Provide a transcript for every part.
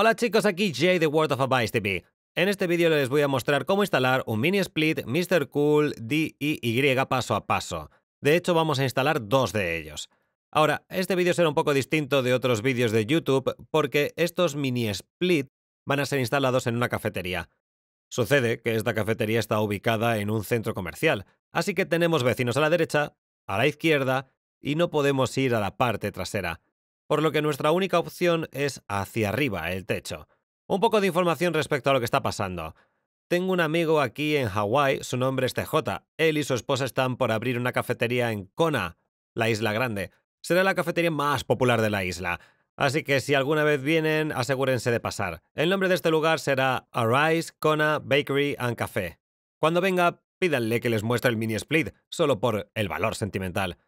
Hola chicos, aquí Jay de World of Advice TV. En este vídeo les voy a mostrar cómo instalar un mini split Mr. Cool DIY paso a paso. De hecho vamos a instalar dos de ellos. Ahora, este vídeo será un poco distinto de otros vídeos de YouTube porque estos mini split van a ser instalados en una cafetería. Sucede que esta cafetería está ubicada en un centro comercial, así que tenemos vecinos a la derecha, a la izquierda y no podemos ir a la parte trasera por lo que nuestra única opción es hacia arriba, el techo. Un poco de información respecto a lo que está pasando. Tengo un amigo aquí en Hawái, su nombre es TJ. Él y su esposa están por abrir una cafetería en Kona, la isla grande. Será la cafetería más popular de la isla. Así que si alguna vez vienen, asegúrense de pasar. El nombre de este lugar será Arise Kona Bakery and Café. Cuando venga, pídanle que les muestre el mini split, solo por el valor sentimental.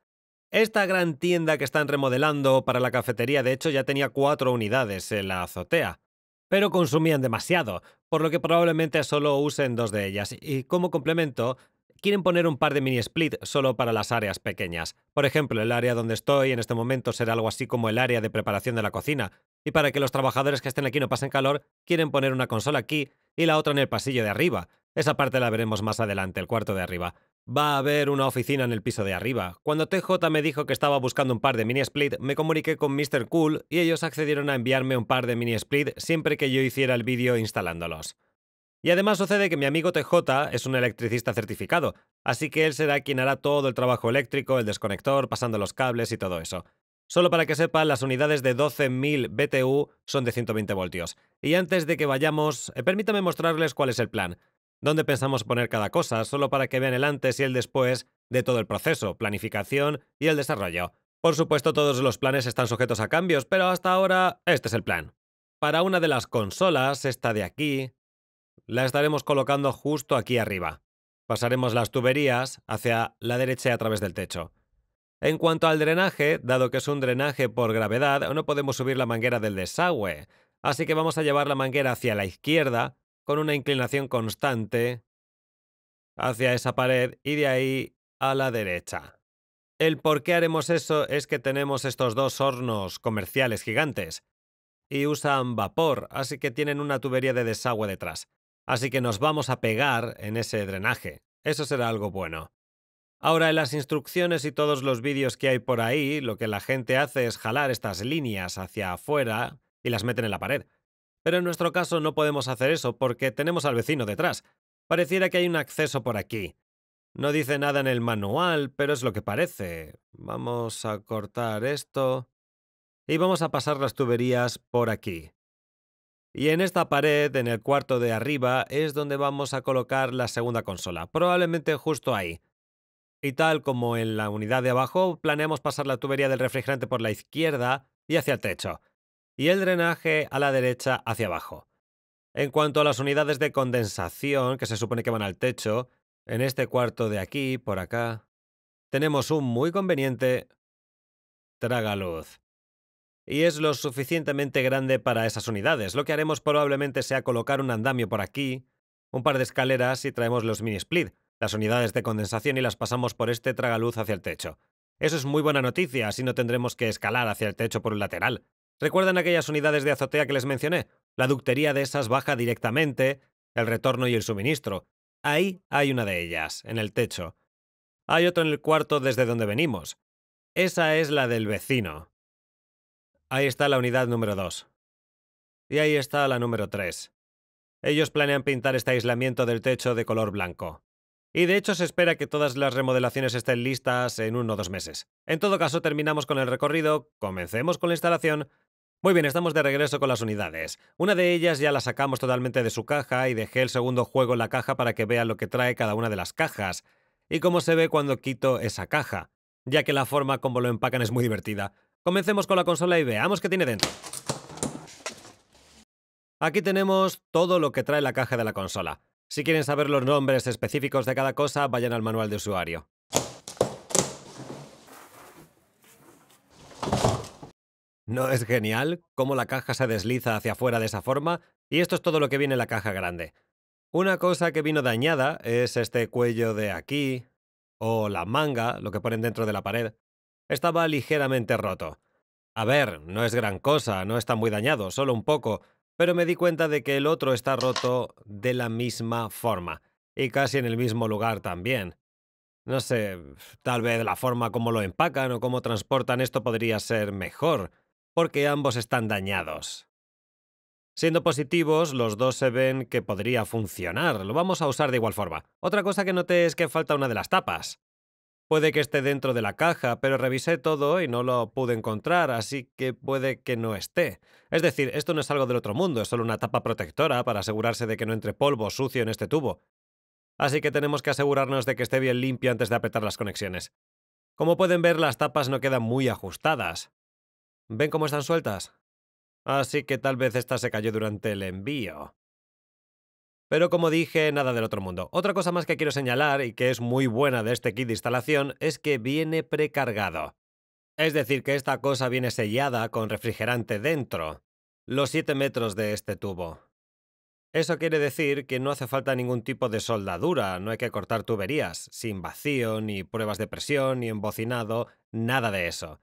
Esta gran tienda que están remodelando para la cafetería de hecho ya tenía cuatro unidades en la azotea, pero consumían demasiado, por lo que probablemente solo usen dos de ellas y como complemento quieren poner un par de mini split solo para las áreas pequeñas. Por ejemplo, el área donde estoy en este momento será algo así como el área de preparación de la cocina. Y para que los trabajadores que estén aquí no pasen calor, quieren poner una consola aquí y la otra en el pasillo de arriba. Esa parte la veremos más adelante, el cuarto de arriba. Va a haber una oficina en el piso de arriba. Cuando TJ me dijo que estaba buscando un par de mini split, me comuniqué con Mr. Cool y ellos accedieron a enviarme un par de mini split siempre que yo hiciera el vídeo instalándolos. Y además sucede que mi amigo TJ es un electricista certificado, así que él será quien hará todo el trabajo eléctrico, el desconector, pasando los cables y todo eso. Solo para que sepan, las unidades de 12.000 BTU son de 120 voltios. Y antes de que vayamos, eh, permítame mostrarles cuál es el plan dónde pensamos poner cada cosa, solo para que vean el antes y el después de todo el proceso, planificación y el desarrollo. Por supuesto, todos los planes están sujetos a cambios, pero hasta ahora este es el plan. Para una de las consolas, esta de aquí, la estaremos colocando justo aquí arriba. Pasaremos las tuberías hacia la derecha y a través del techo. En cuanto al drenaje, dado que es un drenaje por gravedad, no podemos subir la manguera del desagüe, así que vamos a llevar la manguera hacia la izquierda con una inclinación constante hacia esa pared y de ahí a la derecha. El por qué haremos eso es que tenemos estos dos hornos comerciales gigantes y usan vapor, así que tienen una tubería de desagüe detrás. Así que nos vamos a pegar en ese drenaje. Eso será algo bueno. Ahora, en las instrucciones y todos los vídeos que hay por ahí, lo que la gente hace es jalar estas líneas hacia afuera y las meten en la pared. Pero en nuestro caso no podemos hacer eso porque tenemos al vecino detrás. Pareciera que hay un acceso por aquí. No dice nada en el manual, pero es lo que parece. Vamos a cortar esto. Y vamos a pasar las tuberías por aquí. Y en esta pared, en el cuarto de arriba, es donde vamos a colocar la segunda consola, probablemente justo ahí. Y tal como en la unidad de abajo, planeamos pasar la tubería del refrigerante por la izquierda y hacia el techo y el drenaje a la derecha hacia abajo. En cuanto a las unidades de condensación, que se supone que van al techo, en este cuarto de aquí, por acá, tenemos un muy conveniente tragaluz. Y es lo suficientemente grande para esas unidades. Lo que haremos probablemente sea colocar un andamio por aquí, un par de escaleras y traemos los mini split, las unidades de condensación y las pasamos por este tragaluz hacia el techo. Eso es muy buena noticia, así no tendremos que escalar hacia el techo por un lateral. ¿Recuerdan aquellas unidades de azotea que les mencioné? La ductería de esas baja directamente, el retorno y el suministro. Ahí hay una de ellas, en el techo. Hay otro en el cuarto desde donde venimos. Esa es la del vecino. Ahí está la unidad número 2. Y ahí está la número 3. Ellos planean pintar este aislamiento del techo de color blanco. Y de hecho se espera que todas las remodelaciones estén listas en uno o dos meses. En todo caso, terminamos con el recorrido, comencemos con la instalación muy bien, estamos de regreso con las unidades. Una de ellas ya la sacamos totalmente de su caja y dejé el segundo juego en la caja para que vea lo que trae cada una de las cajas y cómo se ve cuando quito esa caja, ya que la forma como lo empacan es muy divertida. Comencemos con la consola y veamos qué tiene dentro. Aquí tenemos todo lo que trae la caja de la consola. Si quieren saber los nombres específicos de cada cosa, vayan al manual de usuario. ¿No es genial cómo la caja se desliza hacia afuera de esa forma? Y esto es todo lo que viene en la caja grande. Una cosa que vino dañada es este cuello de aquí, o la manga, lo que ponen dentro de la pared. Estaba ligeramente roto. A ver, no es gran cosa, no está muy dañado, solo un poco, pero me di cuenta de que el otro está roto de la misma forma, y casi en el mismo lugar también. No sé, tal vez la forma como lo empacan o cómo transportan esto podría ser mejor porque ambos están dañados. Siendo positivos, los dos se ven que podría funcionar, lo vamos a usar de igual forma. Otra cosa que noté es que falta una de las tapas. Puede que esté dentro de la caja, pero revisé todo y no lo pude encontrar, así que puede que no esté. Es decir, esto no es algo del otro mundo, es solo una tapa protectora para asegurarse de que no entre polvo sucio en este tubo. Así que tenemos que asegurarnos de que esté bien limpio antes de apretar las conexiones. Como pueden ver, las tapas no quedan muy ajustadas. ¿Ven cómo están sueltas? Así que tal vez esta se cayó durante el envío. Pero como dije, nada del otro mundo. Otra cosa más que quiero señalar y que es muy buena de este kit de instalación es que viene precargado. Es decir, que esta cosa viene sellada con refrigerante dentro, los 7 metros de este tubo. Eso quiere decir que no hace falta ningún tipo de soldadura, no hay que cortar tuberías, sin vacío, ni pruebas de presión, ni embocinado, nada de eso.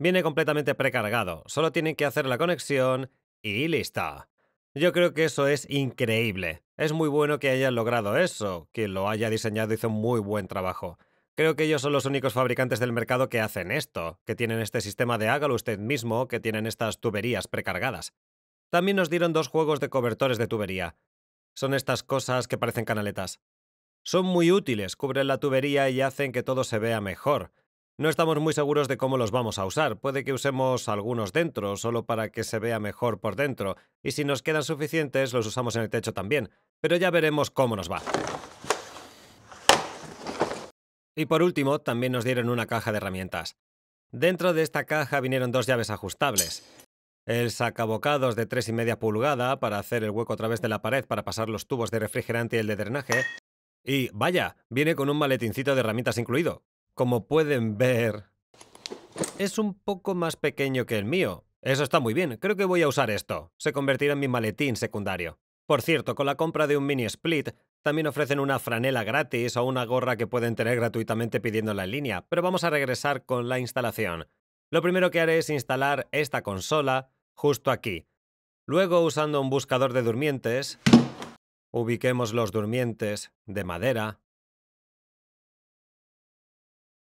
Viene completamente precargado, solo tienen que hacer la conexión y lista. Yo creo que eso es increíble. Es muy bueno que hayan logrado eso, quien lo haya diseñado hizo muy buen trabajo. Creo que ellos son los únicos fabricantes del mercado que hacen esto, que tienen este sistema de hágalo usted mismo, que tienen estas tuberías precargadas. También nos dieron dos juegos de cobertores de tubería. Son estas cosas que parecen canaletas. Son muy útiles, cubren la tubería y hacen que todo se vea mejor. No estamos muy seguros de cómo los vamos a usar. Puede que usemos algunos dentro, solo para que se vea mejor por dentro. Y si nos quedan suficientes, los usamos en el techo también. Pero ya veremos cómo nos va. Y por último, también nos dieron una caja de herramientas. Dentro de esta caja vinieron dos llaves ajustables. El sacabocados de 3,5 pulgada para hacer el hueco a través de la pared para pasar los tubos de refrigerante y el de drenaje. Y, vaya, viene con un maletincito de herramientas incluido como pueden ver, es un poco más pequeño que el mío. Eso está muy bien, creo que voy a usar esto. Se convertirá en mi maletín secundario. Por cierto, con la compra de un mini split, también ofrecen una franela gratis o una gorra que pueden tener gratuitamente pidiéndola en línea, pero vamos a regresar con la instalación. Lo primero que haré es instalar esta consola justo aquí. Luego, usando un buscador de durmientes, ubiquemos los durmientes de madera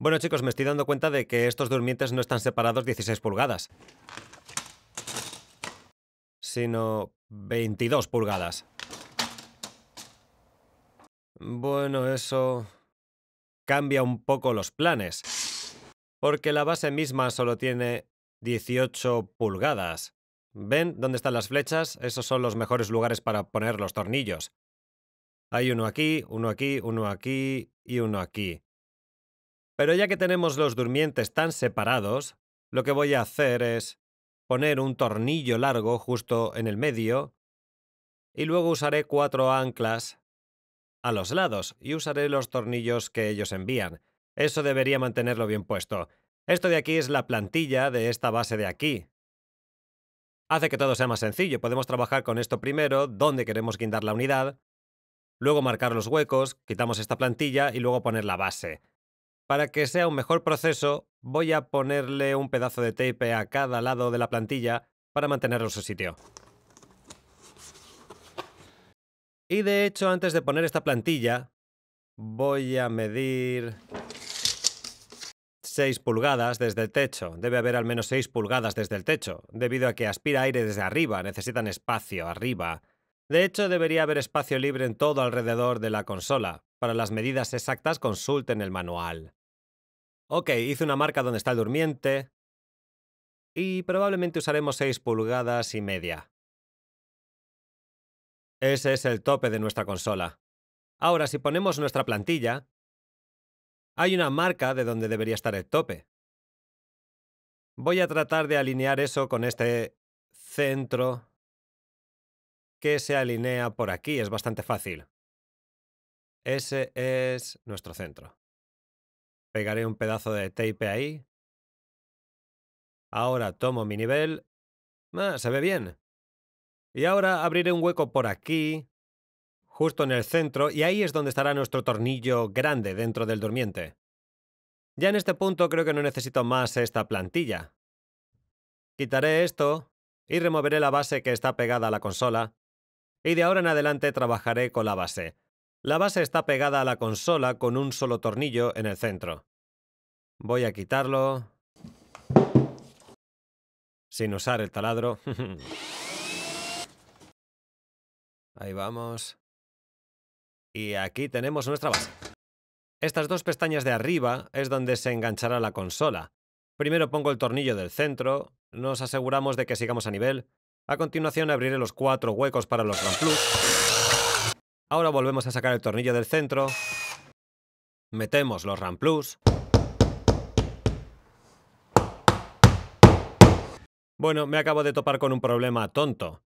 bueno chicos, me estoy dando cuenta de que estos durmientes no están separados 16 pulgadas, sino 22 pulgadas. Bueno, eso cambia un poco los planes, porque la base misma solo tiene 18 pulgadas. ¿Ven dónde están las flechas? Esos son los mejores lugares para poner los tornillos. Hay uno aquí, uno aquí, uno aquí y uno aquí. Pero ya que tenemos los durmientes tan separados, lo que voy a hacer es poner un tornillo largo justo en el medio y luego usaré cuatro anclas a los lados y usaré los tornillos que ellos envían. Eso debería mantenerlo bien puesto. Esto de aquí es la plantilla de esta base de aquí. Hace que todo sea más sencillo. Podemos trabajar con esto primero, donde queremos guindar la unidad, luego marcar los huecos, quitamos esta plantilla y luego poner la base. Para que sea un mejor proceso, voy a ponerle un pedazo de tape a cada lado de la plantilla para mantenerlo en su sitio. Y de hecho, antes de poner esta plantilla, voy a medir 6 pulgadas desde el techo. Debe haber al menos 6 pulgadas desde el techo, debido a que aspira aire desde arriba, necesitan espacio arriba. De hecho, debería haber espacio libre en todo alrededor de la consola, para las medidas exactas consulten el manual. Ok, hice una marca donde está el durmiente. Y probablemente usaremos 6 pulgadas y media. Ese es el tope de nuestra consola. Ahora, si ponemos nuestra plantilla, hay una marca de donde debería estar el tope. Voy a tratar de alinear eso con este centro que se alinea por aquí. Es bastante fácil. Ese es nuestro centro. Pegaré un pedazo de tape ahí. Ahora tomo mi nivel. Ah, se ve bien. Y ahora abriré un hueco por aquí, justo en el centro, y ahí es donde estará nuestro tornillo grande dentro del durmiente. Ya en este punto creo que no necesito más esta plantilla. Quitaré esto y removeré la base que está pegada a la consola, y de ahora en adelante trabajaré con la base. La base está pegada a la consola con un solo tornillo en el centro. Voy a quitarlo... Sin usar el taladro. Ahí vamos. Y aquí tenemos nuestra base. Estas dos pestañas de arriba es donde se enganchará la consola. Primero pongo el tornillo del centro, nos aseguramos de que sigamos a nivel. A continuación abriré los cuatro huecos para los Ramplus. Ahora volvemos a sacar el tornillo del centro. Metemos los RAM Plus. Bueno, me acabo de topar con un problema tonto.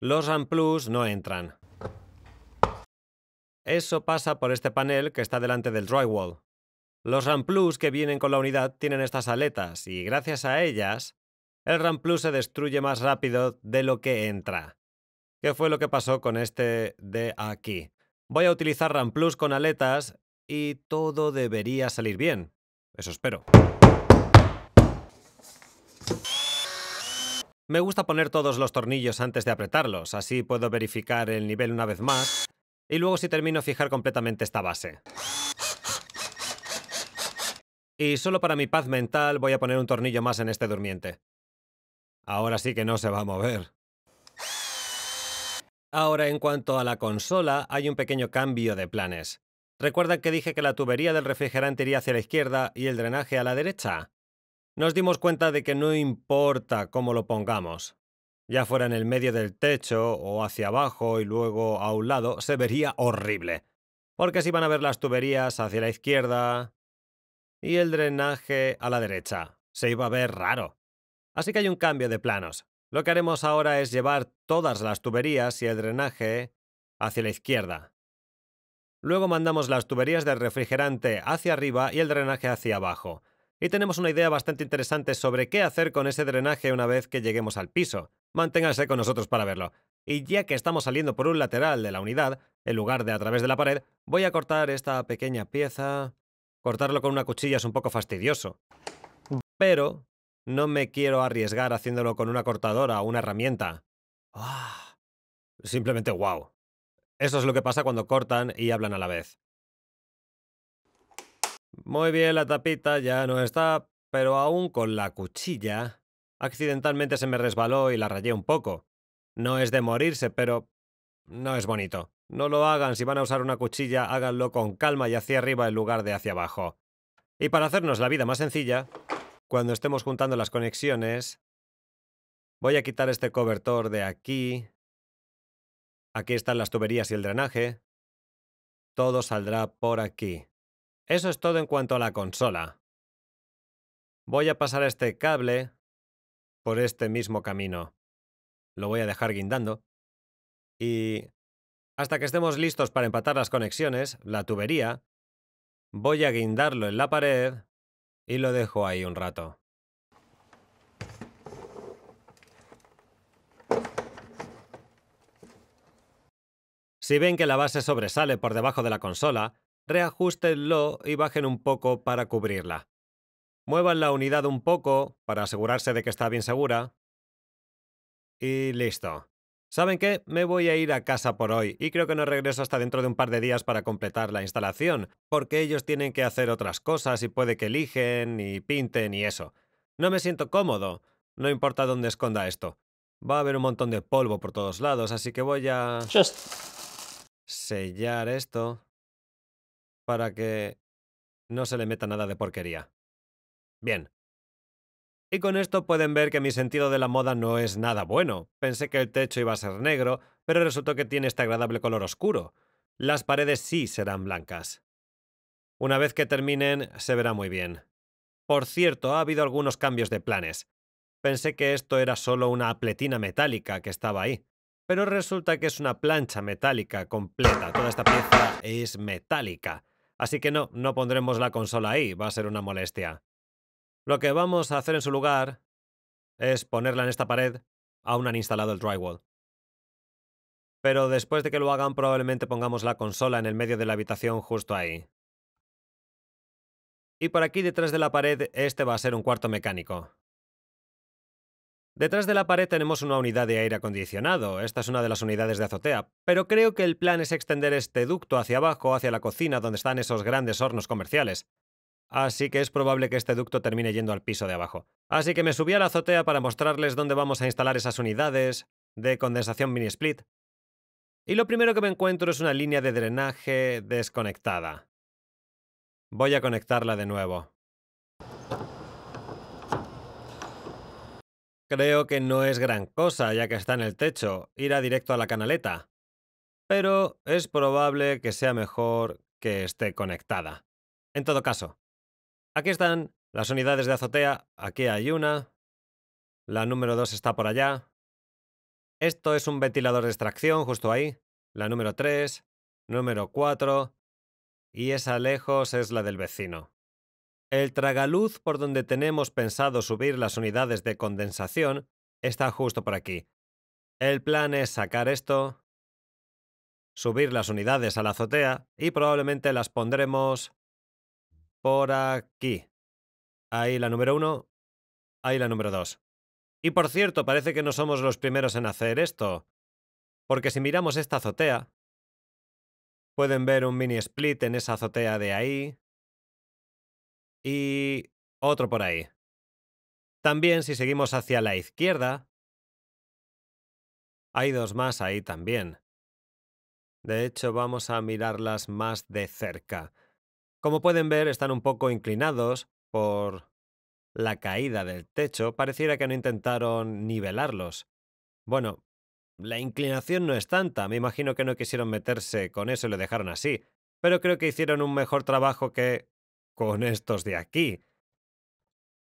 Los RAM Plus no entran. Eso pasa por este panel que está delante del drywall. Los RAM Plus que vienen con la unidad tienen estas aletas y gracias a ellas, el RAM Plus se destruye más rápido de lo que entra. ¿Qué fue lo que pasó con este de aquí? Voy a utilizar RAM Plus con aletas y todo debería salir bien. Eso espero. Me gusta poner todos los tornillos antes de apretarlos, así puedo verificar el nivel una vez más y luego si termino fijar completamente esta base. Y solo para mi paz mental voy a poner un tornillo más en este durmiente. Ahora sí que no se va a mover. Ahora, en cuanto a la consola, hay un pequeño cambio de planes. ¿Recuerdan que dije que la tubería del refrigerante iría hacia la izquierda y el drenaje a la derecha? Nos dimos cuenta de que no importa cómo lo pongamos, ya fuera en el medio del techo o hacia abajo y luego a un lado, se vería horrible. Porque si van a ver las tuberías hacia la izquierda y el drenaje a la derecha, se iba a ver raro. Así que hay un cambio de planos. Lo que haremos ahora es llevar todas las tuberías y el drenaje hacia la izquierda. Luego mandamos las tuberías del refrigerante hacia arriba y el drenaje hacia abajo. Y tenemos una idea bastante interesante sobre qué hacer con ese drenaje una vez que lleguemos al piso. Manténgase con nosotros para verlo. Y ya que estamos saliendo por un lateral de la unidad, en lugar de a través de la pared, voy a cortar esta pequeña pieza. Cortarlo con una cuchilla es un poco fastidioso. Pero no me quiero arriesgar haciéndolo con una cortadora o una herramienta. Ah, simplemente wow. Eso es lo que pasa cuando cortan y hablan a la vez. Muy bien, la tapita ya no está, pero aún con la cuchilla, accidentalmente se me resbaló y la rayé un poco. No es de morirse, pero no es bonito. No lo hagan, si van a usar una cuchilla, háganlo con calma y hacia arriba en lugar de hacia abajo. Y para hacernos la vida más sencilla, cuando estemos juntando las conexiones, voy a quitar este cobertor de aquí. Aquí están las tuberías y el drenaje. Todo saldrá por aquí. Eso es todo en cuanto a la consola. Voy a pasar este cable por este mismo camino. Lo voy a dejar guindando. Y hasta que estemos listos para empatar las conexiones, la tubería, voy a guindarlo en la pared y lo dejo ahí un rato. Si ven que la base sobresale por debajo de la consola, reajustenlo y bajen un poco para cubrirla. Muevan la unidad un poco para asegurarse de que está bien segura. Y listo. ¿Saben qué? Me voy a ir a casa por hoy y creo que no regreso hasta dentro de un par de días para completar la instalación, porque ellos tienen que hacer otras cosas y puede que eligen y pinten y eso. No me siento cómodo, no importa dónde esconda esto. Va a haber un montón de polvo por todos lados, así que voy a... Sellar esto para que no se le meta nada de porquería. Bien, y con esto pueden ver que mi sentido de la moda no es nada bueno. Pensé que el techo iba a ser negro, pero resultó que tiene este agradable color oscuro. Las paredes sí serán blancas. Una vez que terminen, se verá muy bien. Por cierto, ha habido algunos cambios de planes. Pensé que esto era solo una apletina metálica que estaba ahí, pero resulta que es una plancha metálica completa. Toda esta pieza es metálica. Así que no, no pondremos la consola ahí, va a ser una molestia. Lo que vamos a hacer en su lugar es ponerla en esta pared. Aún han instalado el drywall. Pero después de que lo hagan, probablemente pongamos la consola en el medio de la habitación justo ahí. Y por aquí detrás de la pared, este va a ser un cuarto mecánico. Detrás de la pared tenemos una unidad de aire acondicionado, esta es una de las unidades de azotea, pero creo que el plan es extender este ducto hacia abajo, hacia la cocina donde están esos grandes hornos comerciales así que es probable que este ducto termine yendo al piso de abajo. Así que me subí a la azotea para mostrarles dónde vamos a instalar esas unidades de condensación mini split. Y lo primero que me encuentro es una línea de drenaje desconectada. Voy a conectarla de nuevo. Creo que no es gran cosa, ya que está en el techo, irá directo a la canaleta. Pero es probable que sea mejor que esté conectada. En todo caso, Aquí están las unidades de azotea. Aquí hay una. La número 2 está por allá. Esto es un ventilador de extracción, justo ahí. La número 3, número 4. Y esa lejos es la del vecino. El tragaluz por donde tenemos pensado subir las unidades de condensación está justo por aquí. El plan es sacar esto, subir las unidades a la azotea y probablemente las pondremos por aquí. Ahí la número uno, ahí la número dos. Y por cierto, parece que no somos los primeros en hacer esto, porque si miramos esta azotea, pueden ver un mini split en esa azotea de ahí y otro por ahí. También si seguimos hacia la izquierda, hay dos más ahí también. De hecho, vamos a mirarlas más de cerca. Como pueden ver, están un poco inclinados por la caída del techo. Pareciera que no intentaron nivelarlos. Bueno, la inclinación no es tanta. Me imagino que no quisieron meterse con eso y lo dejaron así. Pero creo que hicieron un mejor trabajo que con estos de aquí.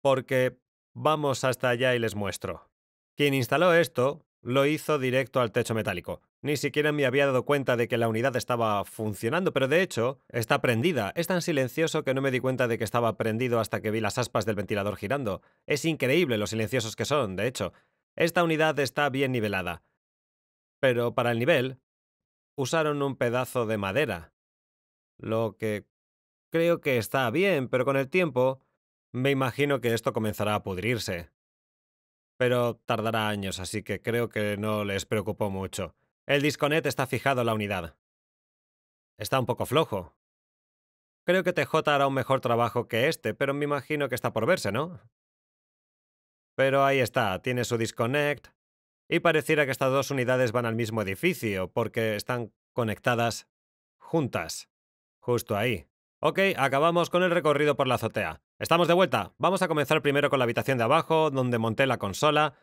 Porque vamos hasta allá y les muestro. Quien instaló esto lo hizo directo al techo metálico. Ni siquiera me había dado cuenta de que la unidad estaba funcionando, pero de hecho está prendida. Es tan silencioso que no me di cuenta de que estaba prendido hasta que vi las aspas del ventilador girando. Es increíble lo silenciosos que son, de hecho. Esta unidad está bien nivelada. Pero para el nivel, usaron un pedazo de madera. Lo que creo que está bien, pero con el tiempo me imagino que esto comenzará a pudrirse. Pero tardará años, así que creo que no les preocupó mucho. El Disconnect está fijado a la unidad. Está un poco flojo. Creo que TJ hará un mejor trabajo que este, pero me imagino que está por verse, ¿no? Pero ahí está, tiene su disconnect, y pareciera que estas dos unidades van al mismo edificio, porque están conectadas juntas. Justo ahí. Ok, acabamos con el recorrido por la azotea. Estamos de vuelta. Vamos a comenzar primero con la habitación de abajo, donde monté la consola.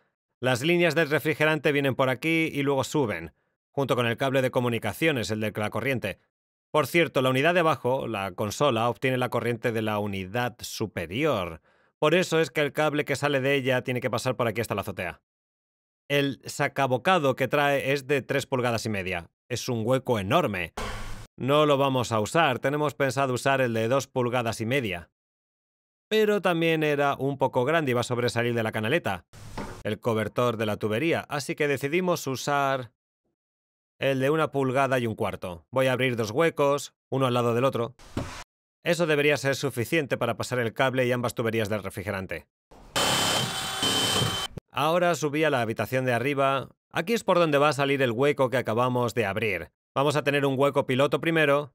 Las líneas del refrigerante vienen por aquí y luego suben junto con el cable de comunicaciones, el de la corriente. Por cierto, la unidad de abajo, la consola, obtiene la corriente de la unidad superior. Por eso es que el cable que sale de ella tiene que pasar por aquí hasta la azotea. El sacabocado que trae es de 3 pulgadas y media. Es un hueco enorme. No lo vamos a usar, tenemos pensado usar el de 2 pulgadas y media. Pero también era un poco grande y va a sobresalir de la canaleta, el cobertor de la tubería, así que decidimos usar el de una pulgada y un cuarto. Voy a abrir dos huecos, uno al lado del otro. Eso debería ser suficiente para pasar el cable y ambas tuberías del refrigerante. Ahora subí a la habitación de arriba. Aquí es por donde va a salir el hueco que acabamos de abrir. Vamos a tener un hueco piloto primero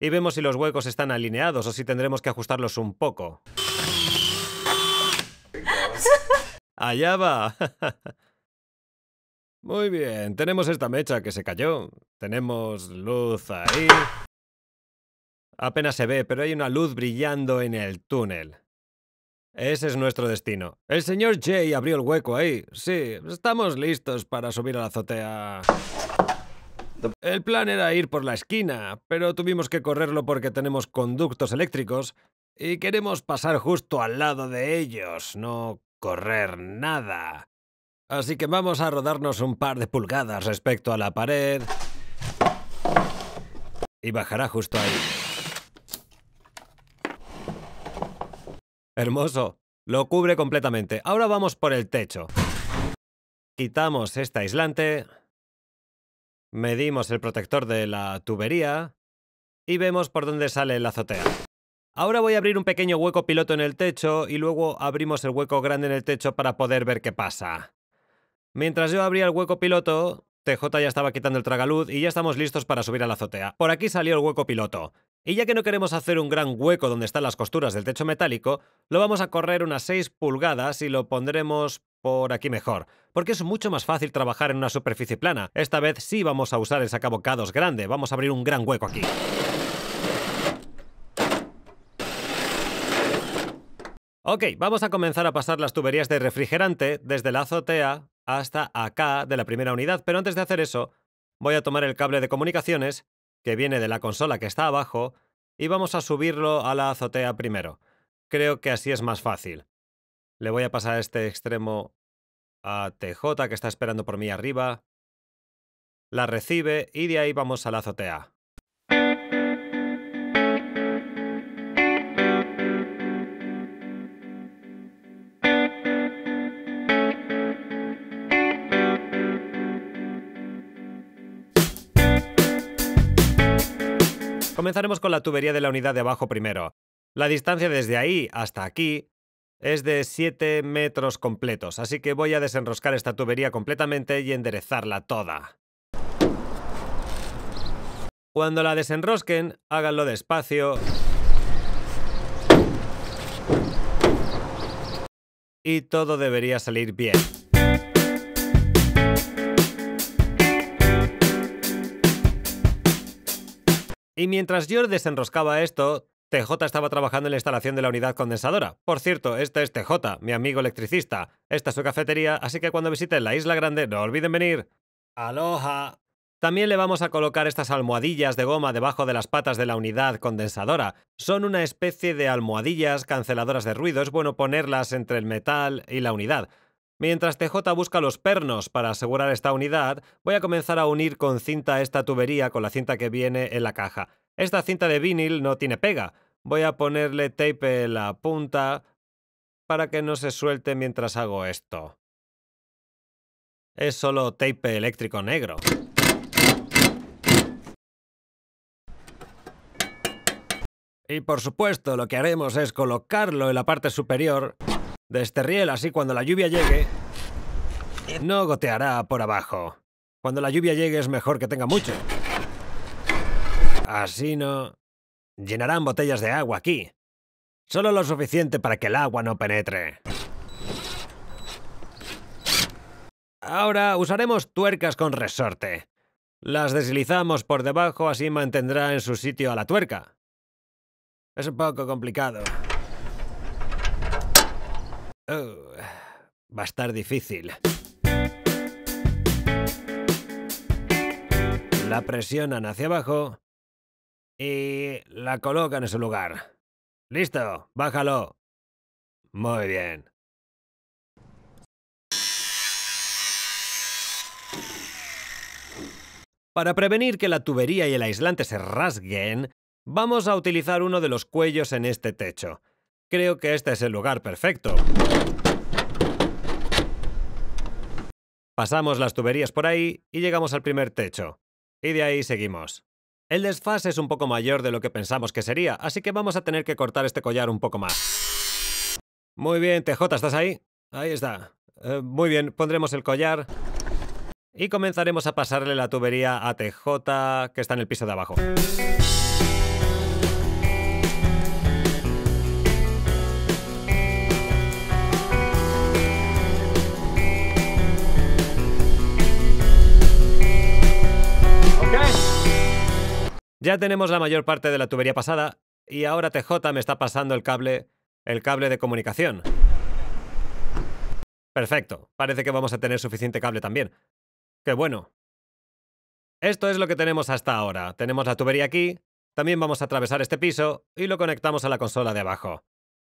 y vemos si los huecos están alineados o si tendremos que ajustarlos un poco. Allá va. Muy bien, tenemos esta mecha que se cayó. Tenemos luz ahí. Apenas se ve, pero hay una luz brillando en el túnel. Ese es nuestro destino. El señor Jay abrió el hueco ahí. Sí, estamos listos para subir a la azotea. El plan era ir por la esquina, pero tuvimos que correrlo porque tenemos conductos eléctricos y queremos pasar justo al lado de ellos, no correr nada. Así que vamos a rodarnos un par de pulgadas respecto a la pared. Y bajará justo ahí. Hermoso. Lo cubre completamente. Ahora vamos por el techo. Quitamos este aislante. Medimos el protector de la tubería. Y vemos por dónde sale el azotea. Ahora voy a abrir un pequeño hueco piloto en el techo y luego abrimos el hueco grande en el techo para poder ver qué pasa. Mientras yo abría el hueco piloto, TJ ya estaba quitando el tragaluz y ya estamos listos para subir a la azotea. Por aquí salió el hueco piloto. Y ya que no queremos hacer un gran hueco donde están las costuras del techo metálico, lo vamos a correr unas 6 pulgadas y lo pondremos por aquí mejor, porque es mucho más fácil trabajar en una superficie plana. Esta vez sí vamos a usar el sacabocados grande, vamos a abrir un gran hueco aquí. Ok, vamos a comenzar a pasar las tuberías de refrigerante desde la azotea hasta acá de la primera unidad, pero antes de hacer eso, voy a tomar el cable de comunicaciones, que viene de la consola que está abajo, y vamos a subirlo a la azotea primero. Creo que así es más fácil. Le voy a pasar este extremo a TJ, que está esperando por mí arriba. La recibe y de ahí vamos a la azotea. Comenzaremos con la tubería de la unidad de abajo primero. La distancia desde ahí hasta aquí es de 7 metros completos, así que voy a desenroscar esta tubería completamente y enderezarla toda. Cuando la desenrosquen, háganlo despacio y todo debería salir bien. Y mientras George desenroscaba esto, TJ estaba trabajando en la instalación de la unidad condensadora. Por cierto, este es TJ, mi amigo electricista. Esta es su cafetería, así que cuando visiten la Isla Grande no olviden venir. ¡Aloha! También le vamos a colocar estas almohadillas de goma debajo de las patas de la unidad condensadora. Son una especie de almohadillas canceladoras de ruido, es bueno ponerlas entre el metal y la unidad. Mientras TJ busca los pernos para asegurar esta unidad, voy a comenzar a unir con cinta esta tubería con la cinta que viene en la caja. Esta cinta de vinil no tiene pega. Voy a ponerle tape en la punta para que no se suelte mientras hago esto. Es solo tape eléctrico negro. Y por supuesto lo que haremos es colocarlo en la parte superior de este riel, así cuando la lluvia llegue, no goteará por abajo. Cuando la lluvia llegue es mejor que tenga mucho. Así no... Llenarán botellas de agua aquí. Solo lo suficiente para que el agua no penetre. Ahora usaremos tuercas con resorte. Las deslizamos por debajo, así mantendrá en su sitio a la tuerca. Es un poco complicado. Oh, va a estar difícil. La presionan hacia abajo y la colocan en su lugar. Listo, bájalo. Muy bien. Para prevenir que la tubería y el aislante se rasguen, vamos a utilizar uno de los cuellos en este techo. Creo que este es el lugar perfecto. Pasamos las tuberías por ahí y llegamos al primer techo. Y de ahí seguimos. El desfase es un poco mayor de lo que pensamos que sería, así que vamos a tener que cortar este collar un poco más. Muy bien, TJ, ¿estás ahí? Ahí está. Eh, muy bien, pondremos el collar y comenzaremos a pasarle la tubería a TJ, que está en el piso de abajo. Ya tenemos la mayor parte de la tubería pasada y ahora TJ me está pasando el cable, el cable de comunicación. Perfecto, parece que vamos a tener suficiente cable también. ¡Qué bueno! Esto es lo que tenemos hasta ahora. Tenemos la tubería aquí, también vamos a atravesar este piso y lo conectamos a la consola de abajo.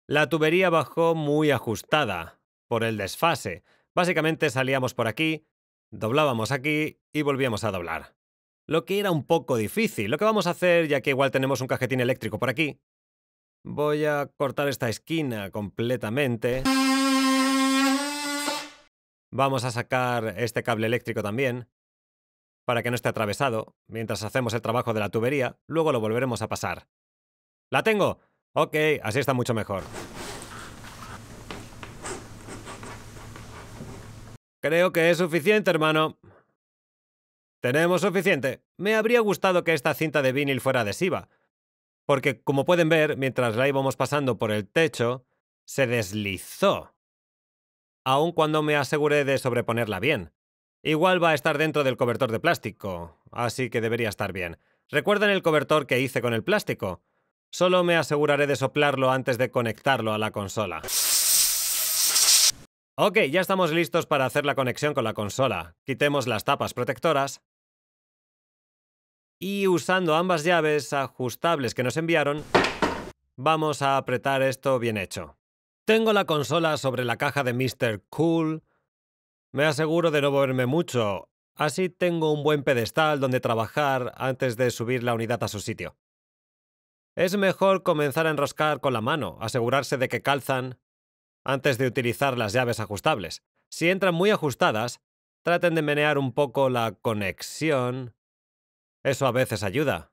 La tubería bajó muy ajustada por el desfase. Básicamente salíamos por aquí, doblábamos aquí y volvíamos a doblar lo que era un poco difícil. Lo que vamos a hacer, ya que igual tenemos un cajetín eléctrico por aquí, voy a cortar esta esquina completamente. Vamos a sacar este cable eléctrico también, para que no esté atravesado, mientras hacemos el trabajo de la tubería, luego lo volveremos a pasar. ¡La tengo! Ok, así está mucho mejor. Creo que es suficiente, hermano. Tenemos suficiente. Me habría gustado que esta cinta de vinil fuera adhesiva. Porque, como pueden ver, mientras la íbamos pasando por el techo, se deslizó. Aun cuando me aseguré de sobreponerla bien. Igual va a estar dentro del cobertor de plástico, así que debería estar bien. ¿Recuerdan el cobertor que hice con el plástico. Solo me aseguraré de soplarlo antes de conectarlo a la consola. Ok, ya estamos listos para hacer la conexión con la consola. Quitemos las tapas protectoras y usando ambas llaves ajustables que nos enviaron, vamos a apretar esto bien hecho. Tengo la consola sobre la caja de Mr. Cool. Me aseguro de no moverme mucho, así tengo un buen pedestal donde trabajar antes de subir la unidad a su sitio. Es mejor comenzar a enroscar con la mano, asegurarse de que calzan antes de utilizar las llaves ajustables. Si entran muy ajustadas, traten de menear un poco la conexión eso a veces ayuda.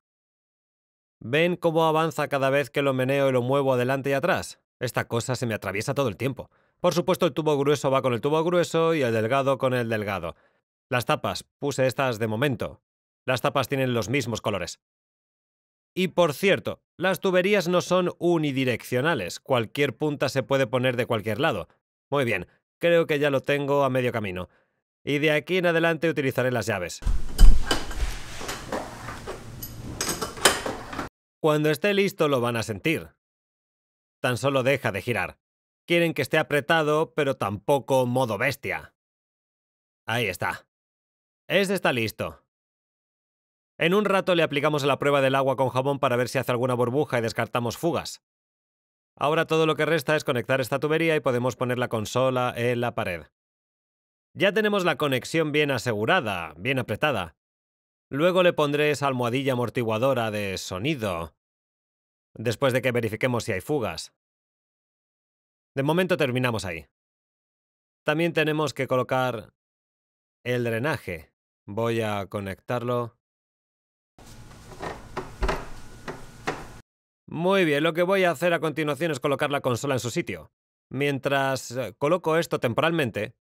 ¿Ven cómo avanza cada vez que lo meneo y lo muevo adelante y atrás? Esta cosa se me atraviesa todo el tiempo. Por supuesto, el tubo grueso va con el tubo grueso y el delgado con el delgado. Las tapas, puse estas de momento. Las tapas tienen los mismos colores. Y por cierto, las tuberías no son unidireccionales, cualquier punta se puede poner de cualquier lado. Muy bien, creo que ya lo tengo a medio camino. Y de aquí en adelante utilizaré las llaves. Cuando esté listo lo van a sentir. Tan solo deja de girar. Quieren que esté apretado, pero tampoco modo bestia. Ahí está. Este está listo. En un rato le aplicamos la prueba del agua con jabón para ver si hace alguna burbuja y descartamos fugas. Ahora todo lo que resta es conectar esta tubería y podemos poner la consola en la pared. Ya tenemos la conexión bien asegurada, bien apretada, Luego le pondré esa almohadilla amortiguadora de sonido, después de que verifiquemos si hay fugas. De momento terminamos ahí. También tenemos que colocar el drenaje. Voy a conectarlo. Muy bien, lo que voy a hacer a continuación es colocar la consola en su sitio. Mientras eh, coloco esto temporalmente,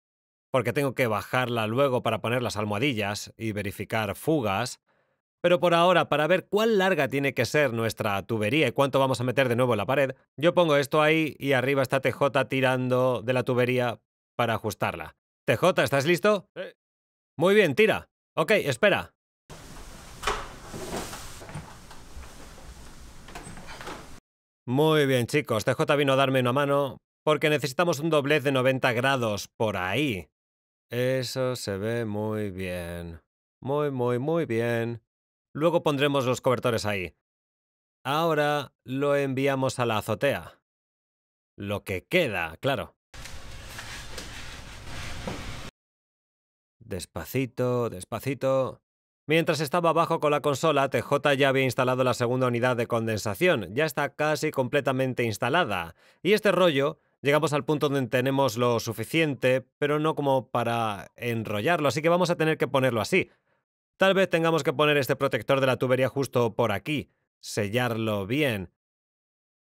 porque tengo que bajarla luego para poner las almohadillas y verificar fugas. Pero por ahora, para ver cuán larga tiene que ser nuestra tubería y cuánto vamos a meter de nuevo en la pared, yo pongo esto ahí y arriba está TJ tirando de la tubería para ajustarla. TJ, ¿estás listo? Muy bien, tira. Ok, espera. Muy bien, chicos. TJ vino a darme una mano porque necesitamos un doblez de 90 grados por ahí. Eso se ve muy bien. Muy, muy, muy bien. Luego pondremos los cobertores ahí. Ahora lo enviamos a la azotea. Lo que queda, claro. Despacito, despacito. Mientras estaba abajo con la consola, TJ ya había instalado la segunda unidad de condensación, ya está casi completamente instalada, y este rollo Llegamos al punto donde tenemos lo suficiente, pero no como para enrollarlo, así que vamos a tener que ponerlo así. Tal vez tengamos que poner este protector de la tubería justo por aquí, sellarlo bien.